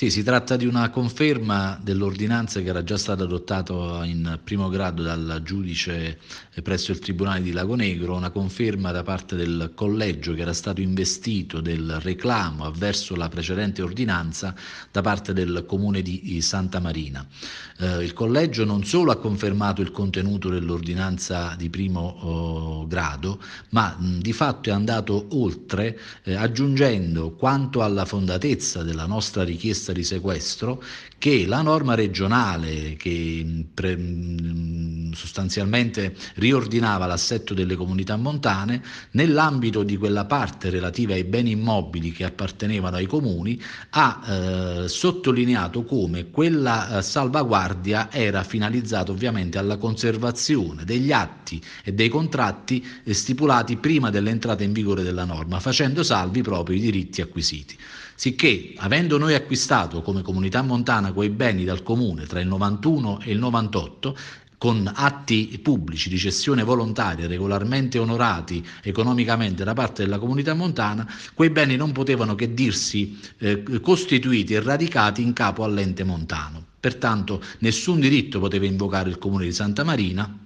Sì, si tratta di una conferma dell'ordinanza che era già stata adottata in primo grado dal giudice presso il Tribunale di Lago Negro, una conferma da parte del collegio che era stato investito del reclamo avverso la precedente ordinanza da parte del comune di eh, Santa Marina. Eh, il collegio non solo ha confermato il contenuto dell'ordinanza di primo eh, grado, ma mh, di fatto è andato oltre eh, aggiungendo quanto alla fondatezza della nostra richiesta di sequestro che la norma regionale che mm, pre, mm, sostanzialmente riordinava l'assetto delle comunità montane, nell'ambito di quella parte relativa ai beni immobili che appartenevano ai comuni, ha eh, sottolineato come quella eh, salvaguardia era finalizzata ovviamente alla conservazione degli atti e dei contratti eh, stipulati prima dell'entrata in vigore della norma, facendo salvi proprio i diritti acquisiti. Sicché, avendo noi acquistato come comunità montana quei beni dal comune tra il 91 e il 98, con atti pubblici di cessione volontaria regolarmente onorati economicamente da parte della comunità montana, quei beni non potevano che dirsi eh, costituiti e radicati in capo all'ente montano. Pertanto nessun diritto poteva invocare il comune di Santa Marina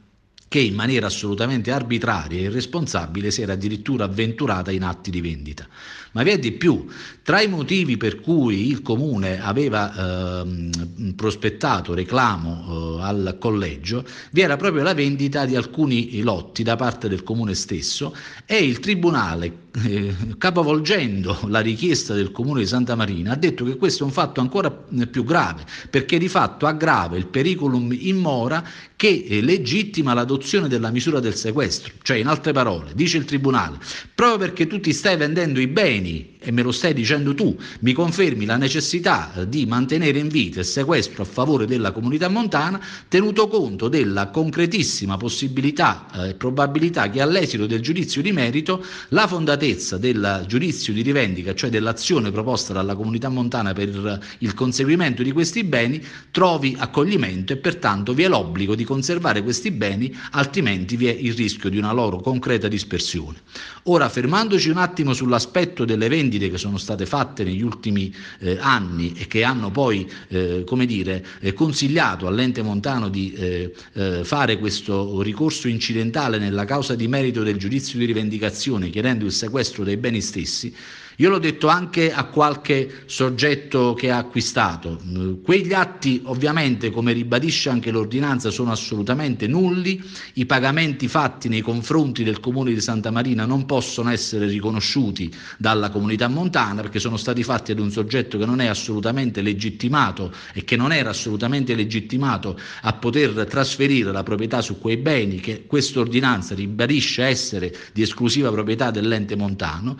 che in maniera assolutamente arbitraria e irresponsabile si era addirittura avventurata in atti di vendita. Ma vi è di più, tra i motivi per cui il comune aveva eh, prospettato reclamo eh, al collegio, vi era proprio la vendita di alcuni lotti da parte del comune stesso e il tribunale eh, capovolgendo la richiesta del comune di Santa Marina ha detto che questo è un fatto ancora più grave perché di fatto aggrava il pericolum in mora che eh, legittima l'adozione riduzione della misura del sequestro. Cioè, in altre parole, dice il Tribunale, proprio perché tu ti stai vendendo i beni e me lo stai dicendo tu, mi confermi la necessità di mantenere in vita il sequestro a favore della comunità montana, tenuto conto della concretissima possibilità eh, e eh, probabilità che all'esito del giudizio di merito la fondatezza del giudizio di rivendica, cioè dell'azione proposta dalla comunità montana per eh, il conseguimento di questi beni, trovi accoglimento e pertanto vi è l'obbligo di conservare questi beni altrimenti vi è il rischio di una loro concreta dispersione. Ora, fermandoci un attimo sull'aspetto delle vendite che sono state fatte negli ultimi eh, anni e che hanno poi, eh, come dire, eh, consigliato all'ente montano di eh, eh, fare questo ricorso incidentale nella causa di merito del giudizio di rivendicazione, chiedendo il sequestro dei beni stessi, io l'ho detto anche a qualche soggetto che ha acquistato. Mm, quegli atti ovviamente, come ribadisce anche l'ordinanza, sono assolutamente nulli i pagamenti fatti nei confronti del comune di Santa Marina non possono essere riconosciuti dalla comunità montana perché sono stati fatti ad un soggetto che non è assolutamente legittimato e che non era assolutamente legittimato a poter trasferire la proprietà su quei beni che questa ordinanza ribadisce essere di esclusiva proprietà dell'ente montano.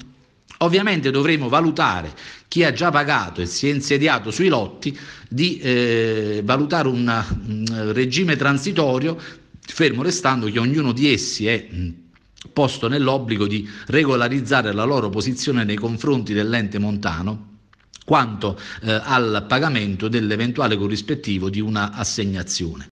Ovviamente dovremo valutare chi ha già pagato e si è insediato sui lotti di eh, valutare un, un mm, regime transitorio fermo restando che ognuno di essi è mm, posto nell'obbligo di regolarizzare la loro posizione nei confronti dell'ente montano quanto eh, al pagamento dell'eventuale corrispettivo di una assegnazione.